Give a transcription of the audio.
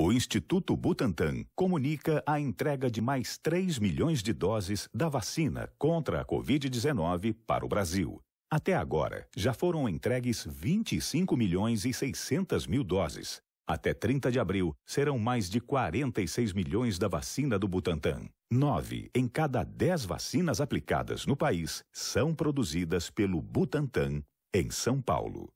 O Instituto Butantan comunica a entrega de mais 3 milhões de doses da vacina contra a Covid-19 para o Brasil. Até agora, já foram entregues 25 milhões e 600 mil doses. Até 30 de abril, serão mais de 46 milhões da vacina do Butantan. Nove em cada dez vacinas aplicadas no país são produzidas pelo Butantan, em São Paulo.